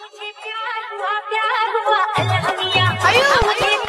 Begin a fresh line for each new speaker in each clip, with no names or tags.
मुझे प्यार हुआ प्यार हुआ अलग मियाँ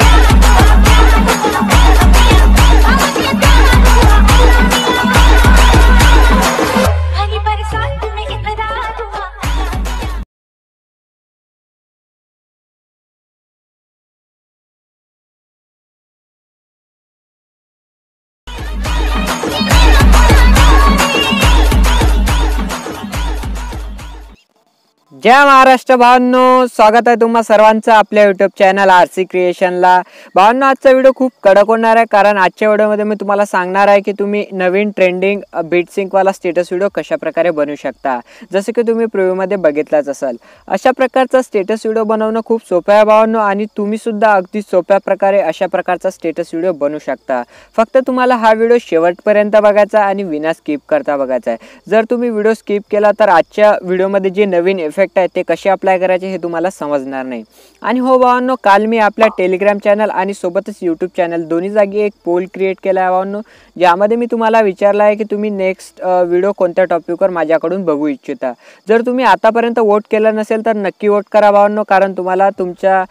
जय महाराष्ट्र भावांनो स्वागत आहे तुम्हा सर्वांचं आपल्या युट्यूब चॅनल आर सी क्रिएशनला भावांनो आजचा व्हिडिओ खूप कडक होणार आहे कारण आजच्या व्हिडिओमध्ये मी तुम्हाला सांगणार आहे की तुम्ही नवीन ट्रेंडिंग बीट सिंकवाला स्टेटस व्हिडिओ कशाप्रकारे बनवू शकता जसं की तुम्ही प्रिव्ह्यूमध्ये बघितलाच असाल अशा प्रकारचा स्टेटस व्हिडिओ बनवणं खूप सोप्या आहे भावांनो आणि तुम्हीसुद्धा अगदी सोप्या प्रकारे अशा प्रकारचा स्टेटस व्हिडिओ बनवू शकता फक्त तुम्हाला हा व्हिडिओ शेवटपर्यंत बघायचा आणि विना स्किप करता बघायचा आहे जर तुम्ही व्हिडिओ स्किप केला तर आजच्या व्हिडिओमध्ये जे नवीन इफेक्ट इफेक्ट आहेत ते कसे अप्लाय करायचे हे तुम्हाला समजणार नाही आणि हो भावांनो काल मी आपल्या टेलिग्राम चॅनल आणि सोबतच यूट्यूब चॅनल दोन्ही जागी एक पोल क्रिएट केला आहे भावांनो ज्यामध्ये मी तुम्हाला विचारला आहे की तुम्ही नेक्स्ट व्हिडिओ कोणत्या टॉपिकवर माझ्याकडून बघू इच्छिता जर तुम्ही आतापर्यंत वोट केला नसेल तर नक्की वोट करा भावांनो कारण तुम्हाला तुमचा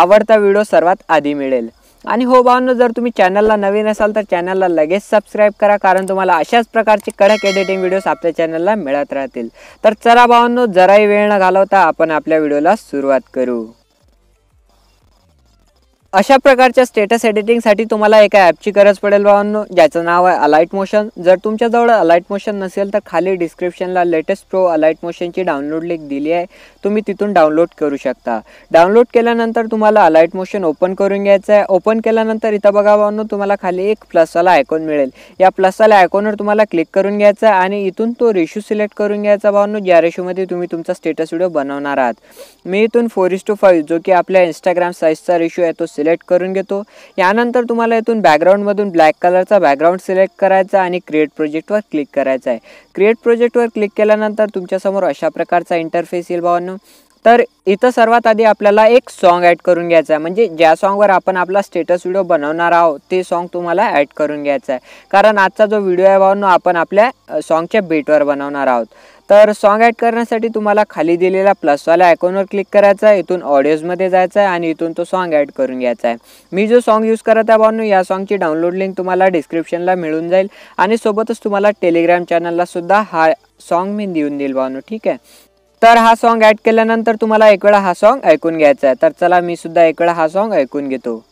आवडता व्हिडिओ सर्वात आधी मिळेल आणि हो भावांनो जर तुम्ही चॅनलला नवीन असाल तर चॅनलला लगेच सबस्क्राईब करा कारण तुम्हाला अशाच प्रकारचे कडक एडिटिंग व्हिडिओज आपल्या चॅनलला मिळत राहतील तर चला भावांनो जराही वेळ न घालवता आपण आपल्या व्हिडिओला सुरुवात करू अशा प्रकारच्या स्टेटस एडिटिंगसाठी तुम्हाला एका ॲपची गरज पडेल बाबांनो ज्याचं नाव आहे अलाईट मोशन जर तुमच्याजवळ अलाईट मोशन नसेल तर खाली डिस्क्रिप्शनला लेटेस्ट प्रो अलाईट मोशनची डाउनलोड लिंक दिली आहे तुम्ही तिथून डाउनलोड करू शकता डाउनलोड केल्यानंतर तुम्हाला अलाईट मोशन ओपन करून घ्यायचं आहे ओपन केल्यानंतर इथं बघा बाबांनो तुम्हाला खाली एक प्लसवाला आयकॉन मिळेल या प्लसवाला आयकॉनवर तुम्हाला क्लिक करून घ्यायचा आहे आणि इथून तो रेशू सिलेक्ट करून घ्यायचा बाबांनो ज्या रेशूमध्ये तुम्ही तुमचा स्टेटस व्हिडिओ बनवणार आहात मी इथून फोर इस टू फाईव्ह जो की आपल्या इंस्टाग्राम साईजचा रेशू आहे तो सिलेक्ट करून घेतो यानंतर तुम्हाला इथून बॅकग्राऊंडमधून ब्लॅक कलरचा बॅकग्राऊंड सिलेक्ट करायचा आणि क्रिएट प्रोजेक्टवर क्लिक करायचा आहे क्रिएट प्रोजेक्टवर क्लिक केल्यानंतर तुमच्यासमोर अशा प्रकारचा इंटरफेस येईल भावांनो तर इथं सर्वात आधी आपल्याला एक सॉन्ग ॲड करून घ्यायचं आहे म्हणजे ज्या सॉन्गवर आपण आपला स्टेटस व्हिडिओ बनवणार आहोत ते सॉन्ग तुम्हाला ॲड करून घ्यायचं आहे कारण आजचा जो व्हिडिओ आहे भावनो आपण आपल्या सॉन्गच्या बेटवर बनवणार आहोत तर सॉन्ग ॲड करण्यासाठी तुम्हाला खाली दिलेल्या प्लसवाल्या आयकॉनवर क्लिक करायचा आहे इथून ऑडिओजमध्ये जायचं आहे आणि इथून तो सॉन्ग ॲड करून घ्यायचा आहे मी जो सॉन्ग यूज करत आहे बनू या सॉन्गची डाउनलोड लिंक तुम्हाला डिस्क्रिप्शनला मिळून जाईल आणि सोबतच तुम्हाला टेलिग्राम चॅनलला सुद्धा हा सॉन्ग मी देऊन देईल बनू ठीक आहे तर हा सॉन्ग ॲड केल्यानंतर तुम्हाला एक वेळा हा सॉन्ग ऐकून घ्यायचा आहे तर चला मी सुद्धा एक वेळा हा सॉन्ग ऐकून घेतो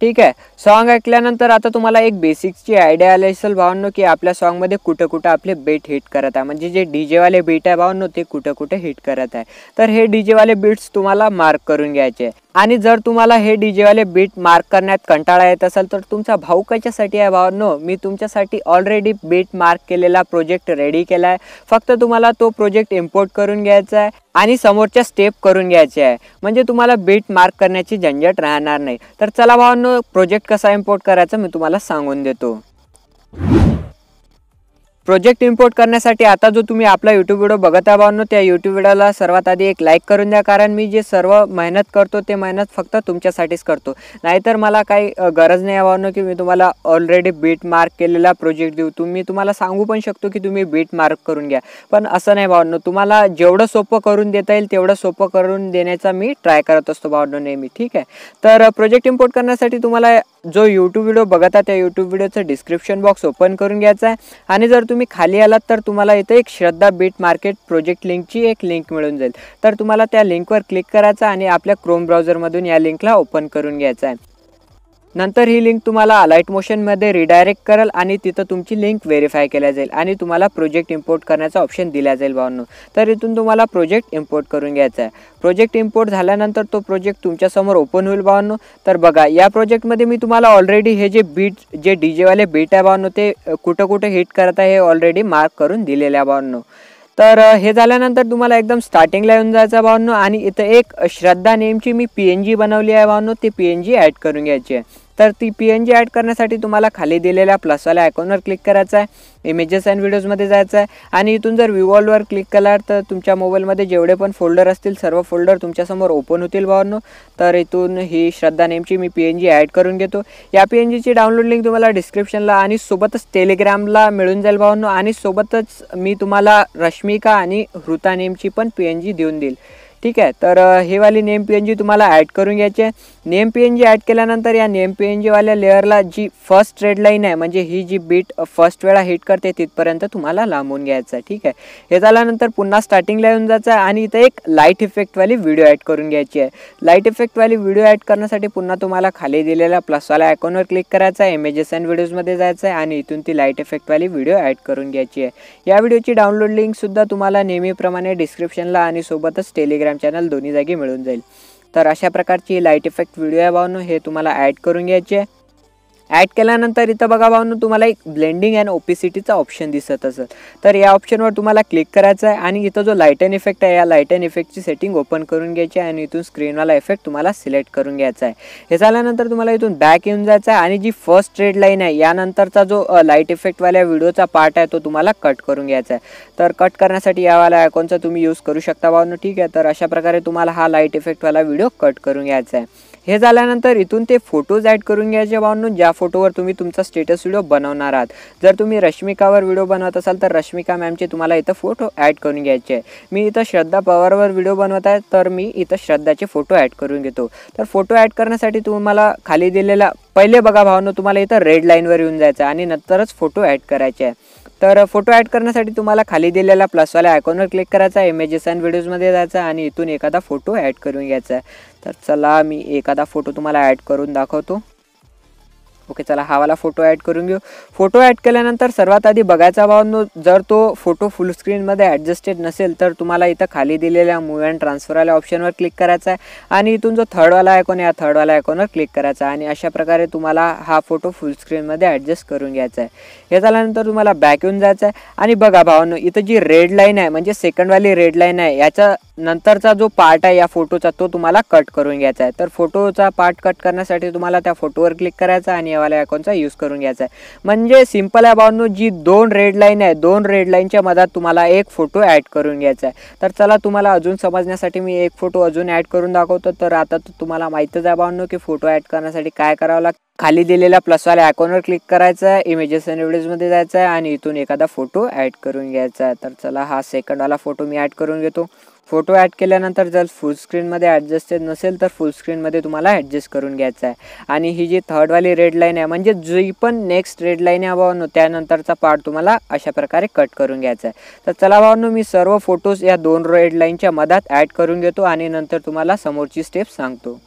ठीक आहे सॉन्ग ऐकल्यानंतर आता तुम्हाला एक बेसिकची आयडिया आली असेल भावांनो की आपल्या सॉन्गमध्ये कुठं कुठं आपले बेट हिट करत आहे म्हणजे जे डी जेवाले बीट आहे भावनो ते कुठं कुठे हिट करत आहे तर हे डी जेवाले बीट्स तुम्हाला मार्क करून घ्यायचे आहे आणि जर तुम्हाला हे डी जेवाले बीट मार्क करण्यात कंटाळा येत असेल तर तुमचा भाऊ कशासाठी आहे भाऊ नो मी तुमच्यासाठी ऑलरेडी बीट मार्क केलेला प्रोजेक्ट रेडी केला आहे फक्त तुम्हाला तो प्रोजेक्ट इम्पोर्ट करून घ्यायचा आहे आणि समोरच्या स्टेप करून घ्यायचे आहे म्हणजे तुम्हाला बीट मार्क करण्याची झंझट राहणार नाही तर चला भाऊ प्रोजेक्ट कसा इम्पोर्ट करायचा मी तुम्हाला सांगून देतो प्रोजेक्ट इम्पोर्ट करण्यासाठी आता जो तुम्ही आपला यूट्यूब व्हिडिओ बघत आहात त्या यूट्यूब व्हिडिओला सर्वात आधी एक लाईक करून द्या कारण मी जे सर्व मेहनत करतो ते मेहनत फक्त तुमच्यासाठीच करतो नाहीतर मला काही गरज नाही आव्हानो की मी तुम्हाला ऑलरेडी बीट मार्क केलेला प्रोजेक्ट देऊ तुम्ही तुम्हाला सांगू पण शकतो की तुम्ही बीट मार्क करून घ्या पण असं नाही भावनो तुम्हाला जेवढं सोपं करून देता येईल तेवढं सोपं करून देण्याचा मी ट्राय करत असतो भावनो नेहमी ठीक आहे तर प्रोजेक्ट इम्पोर्ट करण्यासाठी तुम्हाला जो यूट्यूब व्हिडिओ बघता त्या यूट्यूब व्हिडिओचं डिस्क्रिप्शन बॉक्स ओपन करून घ्यायचा आहे आणि जर तुम्ही खाली आलात तर तुम्हाला इथे एक श्रद्धा बीट मार्केट प्रोजेक्ट लिंकची एक लिंक मिळून जाईल तर तुम्हाला त्या लिंकवर क्लिक करायचा आणि आपल्या क्रोम ब्राउझरमधून या लिंकला ओपन करून घ्यायचा आहे नंतर ही लिंक तुम्हाला अलाईट मोशनमध्ये रिडायरेक्ट करेल आणि तिथं तुमची लिंक व्हेरीफाय केल्या जाईल आणि तुम्हाला प्रोजेक्ट इम्पोर्ट करण्याचा ऑप्शन दिला जाईल भावनो तर इथून तुम्हाला प्रोजेक्ट इम्पोर्ट करून घ्यायचा आहे प्रोजेक्ट इम्पोर्ट झाल्यानंतर तो प्रोजेक्ट तुमच्यासमोर ओपन होईल बावनो तर बघा या प्रोजेक्टमध्ये मी तुम्हाला ऑलरेडी हे जे बीट जे डी जेवाले बीट आहे बावनो ते कुठं कुठं हिट करत आहे हे ऑलरेडी मार्क करून दिलेल्या भावनो तर हे झाल्यानंतर तुम्हाला एकदम स्टार्टिंगला येऊन जायचं भावनो आणि इथं एक श्रद्धा नेमची मी पी एन जी बनवली आहे भावनो ती पी एन जी ॲड करून घ्यायची आहे तर ती पी एन जी ॲड करण्यासाठी तुम्हाला खाली दिलेल्या प्लसवाल्या आयकॉनवर क्लिक करायचं आहे इमेजेस अँड व्हिडिओजमध्ये जायचं आहे आणि इथून जर विवॉलवर क्लिक केला तर तुमच्या मोबाईलमध्ये जेवढे पण फोल्डर असतील सर्व फोल्डर तुमच्यासमोर ओपन होतील भावनो तर इथून ही श्रद्धा नेमची मी पी एन जी ॲड करून घेतो या पी एन जीची डाउनलोड लिंक तुम्हाला डिस्क्रिप्शनला आणि सोबतच टेलिग्रामला मिळून जाईल भावनो आणि सोबतच मी तुम्हाला रश्मिका आणि हृता नेमची पण पी एन जी देऊन देईल ठीक आहे तर हे वाली नेम पी एन जी तुम्हाला ॲड करून घ्यायचे आहे name P N G add केल्यानंतर या नेम पी एन जीवाल्या लेअरला जी फर्स्ट ट्रेड लाईन आहे म्हणजे ही जी बीट फर्स्ट वेळा हिट करते तिथपर्यंत तुम्हाला लांबून घ्यायचं आहे ठीक आहे हे झाल्यानंतर पुन्हा स्टार्टिंगला येऊन जायचं आहे आणि इथं एक लाईट इफेक्टवाली व्हिडिओ ॲड करून घ्यायची आहे लाईट इफेक्टवाली व्हिडिओ ॲड करण्यासाठी पुन्हा तुम्हाला खाली दिलेल्या प्लसवाला आयकॉनवर क्लिक करायचा आहे इमेजेस अँड व्हिडिओजमध्ये जायचं आहे आणि इथून ती लाईट इफेक्टवाली व्हिडिओ ॲड करून घ्यायची आहे या व्हिडिओची डाउनलोड लिंकसुद्धा तुम्हाला नेहमीप्रमाणे डिस्क्रिप्शनला आणि सोबतच टेलिग्राम चॅनल दोन्ही जागी मिळून जाईल तर अशा प्रकारची लाईट इफेक्ट व्हिडिओ आहे हे तुम्हाला ॲड करून घ्यायचे ॲड केल्यानंतर इथं बघा भाऊ तुम्हाला एक ब्लेंडिंग अँड ओपिसिटीचा ऑप्शन दिसत असेल तर या ऑप्शनवर तुम्हाला क्लिक करायचं आहे आणि इथं जो लाईट अँड इफेक्ट आहे या लाईट अँड इफेक्टची सेटिंग ओपन करून घ्यायची आहे आणि इथून स्क्रीनवाला इफेक्ट तुम्हाला सिलेक्ट करून घ्यायचा आहे हे झाल्यानंतर तुम्हाला इथून बॅक येऊन जायचं आहे आणि जी फर्स्ट रेड लाईन आहे यानंतरचा जो लाईट इफेक्टवाल्या व्हिडिओचा पार्ट आहे तो तुम्हाला कट करून घ्यायचा आहे तर कट करण्यासाठी यावाला आयकॉनचा तुम्ही यूज करू शकता भाऊ ठीक आहे तर अशा प्रकारे तुम्हाला हा लाईट इफेक्टवाला व्हिडिओ कट करून घ्यायचा आहे हे झाल्यानंतर इथून ते फोटोज ॲड करून घ्यायचे बांधू ज्या फोटोवर तुम्ही तुमचा स्टेटस व्हिडिओ बनवणार आहात जर तुम्ही रश्मिकावर व्हिडिओ बनवत असाल तर रश्मिका मॅमचे तुम्हाला इथं फोटो ॲड करून घ्यायचे आहे मी इथं श्रद्धा पवारवर व्हिडिओ बनवत आहे तर मी इथं श्रद्धाचे फोटो ॲड करून घेतो तर फोटो ॲड करण्यासाठी तुम्हाला खाली दिलेला पहिले बघा भावनो तुम्हाला इथं रेड लाईनवर येऊन जायचं आणि नंतरच फोटो ॲड करायचे आहे तर फोटो ॲड करण्यासाठी तुम्हाला खाली दिलेल्या प्लसवाल्या आयकॉनवर क्लिक करायचा इमेजेस अँड व्हिडिओजमध्ये जायचा आणि इथून एखादा फोटो ॲड करून घ्यायचा तर चला मी एखादा फोटो तुम्हाला ॲड करून दाखवतो ओके चला हावाला फोटो ॲड करून घेऊ फोटो ॲड केल्यानंतर सर्वात आधी बघायचा भावनो जर तो फोटो फुल स्क्रीनमध्ये ॲडजस्टेड नसेल तर तुम्हाला इथं खाली दिलेल्या मूव अँड ट्रान्सफरवाल्या ऑप्शनवर क्लिक करायचा आहे आणि इथून जो थर्डवाला आयकॉन या थर्डवाला आयकॉनवर क्लिक करायचा आहे आणि अशा प्रकारे तुम्हाला हा फोटो फुल मध्ये ॲडजस्ट करून घ्यायचा आहे हे झाल्यानंतर तुम्हाला बॅक येऊन जायचं आहे आणि बघा भावनो इथं जी रेड लाईन आहे म्हणजे सेकंडवाली रेड लाईन आहे याच्या नंतरचा जो पार्ट आहे या फोटोचा तो तुम्हाला कट करून घ्यायचा आहे तर फोटोचा पार्ट कट करण्यासाठी तुम्हाला त्या फोटोवर क्लिक करायचा आणि वाल्या आयकॉनचा यूज करून घ्यायचा आहे म्हणजे सिंपल आहे जी दोन रेड लाईन आहे दोन रेड लाईनच्या मधात तुम्हाला एक फोटो ॲड करून घ्यायचा आहे तर चला तुम्हाला अजून समजण्यासाठी मी एक फोटो अजून ॲड करून दाखवतो तर आता तुम्हाला माहीतच आहे भावनो की फोटो ॲड करण्यासाठी काय करावं लागतं खाली दिलेल्या प्लसवाल्या आयकॉनवर क्लिक करायचं आहे इमेजेस अँड मध्ये जायचं आहे आणि इथून एखादा फोटो ॲड करून घ्यायचा आहे तर चला हा सेकंडवाला फोटो मी ॲड करून घेतो फोटो ॲड केल्यानंतर जर फुल स्क्रीनमध्ये ॲडजस्टेड नसेल तर फुल स्क्रीनमध्ये तुम्हाला ॲडजस्ट करून घ्यायचं आहे आणि ही जी थर्डवाली रेड लाईन आहे म्हणजे जी पण नेक्स्ट रेड लाईन आहे भावांनो त्यानंतरचा पार्ट तुम्हाला अशा प्रकारे कट करून घ्यायचा आहे तर चला भावनो मी सर्व फोटोज या दोन रेड लाईनच्या मधात ॲड करून घेतो आणि नंतर तुम्हाला समोरची स्टेप सांगतो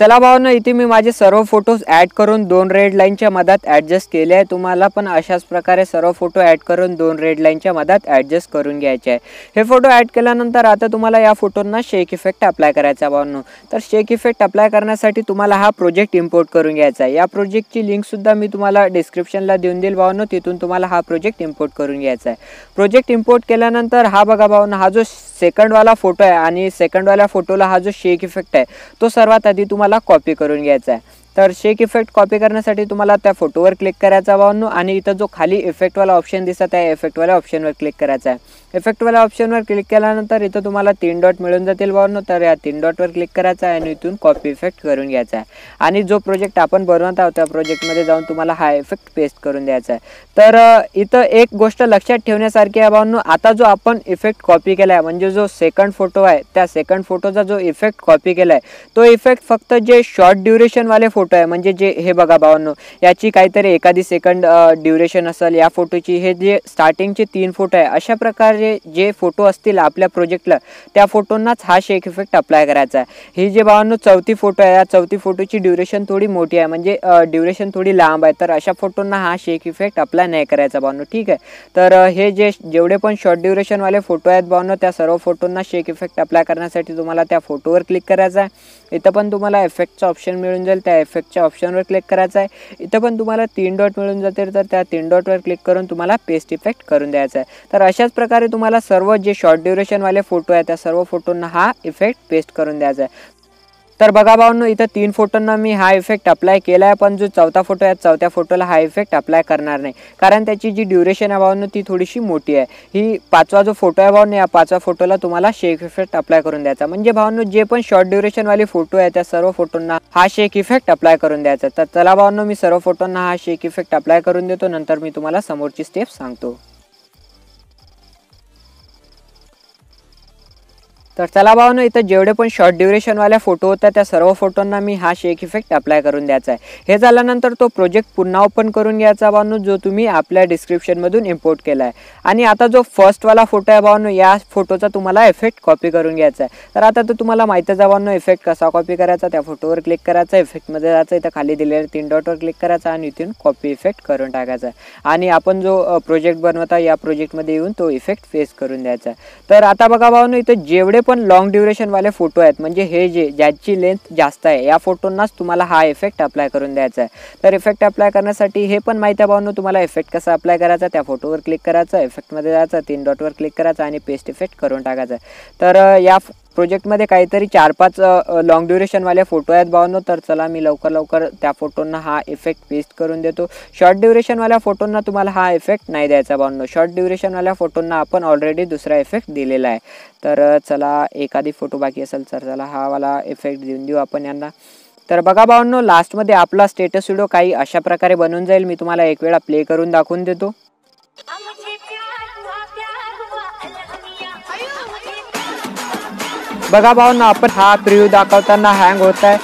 चला ना इथे मी माझे सर्व फोटोज ॲड करून दोन रेड लाईनच्या मधात ॲडजस्ट केले आहे तुम्हाला पण अशाच प्रकारे सर्व फोटो ॲड करून दोन रेड लाईनच्या मधात ॲडजस्ट करून घ्यायचे आहे हे फोटो ॲड केल्यानंतर आता तुम्हाला या फोटोंना शेक इफेक्ट अप्लाय करायचा भावनो तर शेक इफेक्ट अप्लाय करण्यासाठी तुम्हाला हा प्रोजेक्ट इम्पोर्ट करून घ्यायचा आहे या प्रोजेक्टची लिंकसुद्धा मी तुम्हाला डिस्क्रिप्शनला देऊन देईल नो तिथून तुम्हाला हा प्रोजेक्ट इम्पोर्ट करून घ्यायचा आहे प्रोजेक्ट इम्पोर्ट केल्यानंतर हा बघा भावना हा जो सेकंड वाला फोटो आहे आणि सेकंडवाल्या फोटोला हा जो शेक इफेक्ट आहे तो सर्वात आधी तुम्हाला कॉपी करून घ्यायचा आहे तर शेक इफेक्ट कॉपी करण्यासाठी तुम्हाला त्या फोटोवर क्लिक करायचा भावनो आणि इथं जो खाली इफेक्टवाला ऑप्शन दिसत आहे इफेक्टवाल्या ऑप्शनवर क्लिक करायचा आहे इफेक्टवाल्या ऑप्शनवर क्लिक केल्यानंतर इथं तुम्हाला तीन डॉट मिळून जातील बाबांनो तर या तीन डॉटवर क्लिक करायचा आहे आणि इथून कॉपी इफेक्ट करून घ्यायचा आहे आणि जो प्रोजेक्ट आपण बनवत आहोत त्या प्रोजेक्टमध्ये जाऊन तुम्हाला हा इफेक्ट पेस्ट करून द्यायचा आहे तर इथं एक गोष्ट लक्षात ठेवण्यासारखी आहे बाबांनो आता जो आपण इफेक्ट कॉपी केला आहे म्हणजे जो सेकंड फोटो आहे त्या सेकंड फोटोचा जो इफेक्ट कॉपी केला आहे तो इफेक्ट फक्त जे शॉर्ट ड्युरेशनवाले फोटो फोटो आहे म्हणजे जे हे बघा भावांनो याची काहीतरी एखादी सेकंड ड्युरेशन असेल या फोटोची हे जे स्टार्टिंगचे तीन फोटो आहे अशा प्रकारे जे फोटो असतील आपल्या प्रोजेक्टला त्या फोटोंनाच हा शेक इफेक्ट अप्लाय करायचा आहे ही जे भावांनो चौथी फोटो आहे या चौथी फोटोची ड्युरेशन थोडी मोठी आहे म्हणजे ड्युरेशन थोडी लांब आहे तर अशा फोटोंना हा शेक इफेक्ट अप्लाय नाही करायचा भावनो ठीक आहे तर हे जे जेवढे पण शॉर्ट ड्युरेशनवाले फोटो आहेत भावांनो त्या सर्व फोटोंना शेक इफेक्ट अप्लाय करण्यासाठी तुम्हाला त्या फोटोवर क्लिक करायचा आहे इथं पण तुम्हाला इफेक्टचं ऑप्शन मिळून जाईल त्या इफेक्टच्या ऑप्शनवर क्लिक करायचं आहे इथं पण तुम्हाला तीन डॉट मिळून जातील तर त्या तीन डॉटवर क्लिक करून तुम्हाला पेस्ट इफेक्ट करून द्यायचा आहे तर अशाच प्रकारे तुम्हाला सर्व जे शॉर्ट वाले फोटो आहे त्या सर्व फोटोंना हा इफेक्ट पेस्ट करून द्यायचा आहे तर बघा भाऊनो इथं तीन फोटोंना मी हा इफेक्ट अप्लाय केला आहे पण जो चौथा फोटो आहे चौथ्या फोटोला हा इफेक्ट अप्लाय करणार नाही कारण त्याची जी ड्युरेशन आहे भाऊनो ती थोडीशी मोठी आहे ही पाचवा जो फोटो आहे भाऊनो या पाचव्या फोटोला तुम्हाला शेक इफेक्ट अप्लाय करून द्यायचा म्हणजे भाऊनो जे पण शॉर्ट ड्युरेशनवाले फोटो आहे त्या सर्व फोटोंना हा शेक इफेक्ट अप्लाय करून द्यायचा तर चला भाऊनो मी सर्व फोटोंना हा शेक इफेक्ट अप्लाय करून देतो नंतर मी तुम्हाला समोरची स्टेप सांगतो तर चला भावनं इथं जेवढे पण शॉर्ट ड्युरेशनवाल्या फोटो होत्या त्या सर्व फोटोंना मी हा शेक इफेक्ट अप्लाय करून द्यायचा आहे हे झाल्यानंतर तो प्रोजेक्ट पुन्हा ओपन करून घ्यायचा भावनो जो तुम्ही आपल्या डिस्क्रिप्शनमधून इम्पोर्ट केला आहे आणि आता जो फर्स्टवाला फोटो आहे भावनो या फोटोचा तुम्हाला इफेक्ट कॉपी करून घ्यायचा आहे तर आता तो तुम्हाला माहिती आहे इफेक्ट कसा कॉपी करायचा त्या फोटोवर क्लिक करायचा इफेक्टमध्ये जायचं इथं खाली दिलेल्या तीन डॉटवर क्लिक करायचा आणि इथून कॉपी इफेक्ट करून टाकायचा आणि आपण जो प्रोजेक्ट बनवता या प्रोजेक्टमध्ये येऊन तो इफेक्ट फेस करून द्यायचा तर आता बघा भावनो इथं जेवढे पण लॉंग ड्युरेशनवाले फोटो आहेत म्हणजे हे जे ज्याची लेंथ जास्त आहे या फोटोंनाच तुम्हाला हा इफेक्ट अप्लाय करून द्यायचा आहे तर इफेक्ट अप्लाय करण्यासाठी हे पण माहिती पाहून तुम्हाला इफेक्ट कसा अप्लाय करायचा त्या फोटोवर क्लिक करायचा इफेक्टमध्ये जायचा तीन डॉटवर क्लिक करायचा आणि पेस्ट इफेक्ट करून टाकायचा तर या प्रोजेक्टमध्ये काहीतरी चार पाच लाँग ड्युरेशनवाले फोटो आहेत भावनो तर चला मी लवकर लवकर त्या फोटोंना हा इफेक्ट पेस्ट करून देतो शॉर्ट ड्युरेशनवाल्या फोटोंना तुम्हाला हा इफेक्ट नाही द्यायचा भावनो शॉर्ट ड्युरेशनवाल्या फोटोंना आपण ऑलरेडी दुसरा इफेक्ट दिलेला आहे तर चला एखादी फोटो बाकी असेल तर चला हा वाला इफेक्ट देऊन देऊ आपण यांना तर बघा भावांनो लास्टमध्ये आपला स्टेटस व्हिडिओ काही अशा प्रकारे बनून जाईल मी तुम्हाला एक वेळा प्ले करून दाखवून देतो बघा भाऊ ना आपण हा प्रिव्ह्यू दाखवताना हँग होत आहे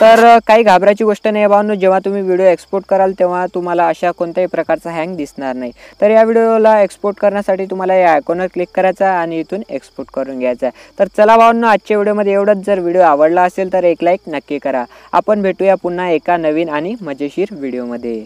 तर काही घाबरायची गोष्ट नाही भाऊ ना जेव्हा तुम्ही व्हिडिओ एक्सपोर्ट कराल तेव्हा तुम्हाला अशा कोणत्याही प्रकारचा हँग दिसणार नाही तर या व्हिडिओला एक्सपोर्ट करण्यासाठी तुम्हाला या आयकॉनवर क्लिक करायचा आणि इथून एक्सपोर्ट करून घ्यायचा आहे तर चला ना आजच्या व्हिडिओमध्ये एवढंच जर व्हिडिओ आवडला असेल तर एक लाईक नक्की करा आपण भेटूया पुन्हा एका नवीन आणि मजेशीर व्हिडिओमध्ये